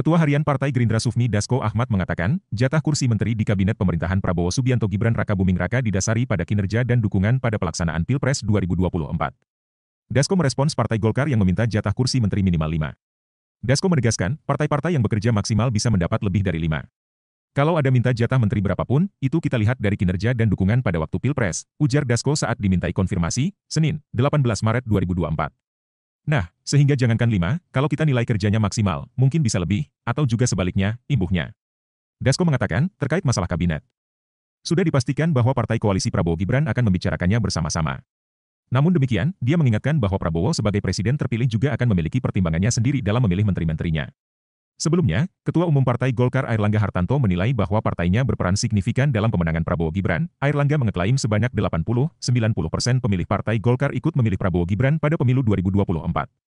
Ketua Harian Partai Gerindra Sufmi Dasko Ahmad mengatakan, jatah kursi menteri di Kabinet Pemerintahan Prabowo Subianto Gibran Raka Buming Raka didasari pada kinerja dan dukungan pada pelaksanaan Pilpres 2024. Dasko merespons Partai Golkar yang meminta jatah kursi menteri minimal 5. Dasko menegaskan, partai-partai yang bekerja maksimal bisa mendapat lebih dari 5. Kalau ada minta jatah menteri berapapun, itu kita lihat dari kinerja dan dukungan pada waktu Pilpres, ujar Dasko saat dimintai konfirmasi, Senin, 18 Maret 2024. Nah, sehingga jangankan 5, kalau kita nilai kerjanya maksimal, mungkin bisa lebih, atau juga sebaliknya, imbuhnya. Dasko mengatakan, terkait masalah kabinet. Sudah dipastikan bahwa partai koalisi Prabowo-Gibran akan membicarakannya bersama-sama. Namun demikian, dia mengingatkan bahwa Prabowo sebagai presiden terpilih juga akan memiliki pertimbangannya sendiri dalam memilih menteri-menterinya. Sebelumnya, Ketua Umum Partai Golkar Airlangga Hartanto menilai bahwa partainya berperan signifikan dalam kemenangan Prabowo Gibran. Airlangga mengeklaim sebanyak 80-90 persen pemilih Partai Golkar ikut memilih Prabowo Gibran pada pemilu 2024.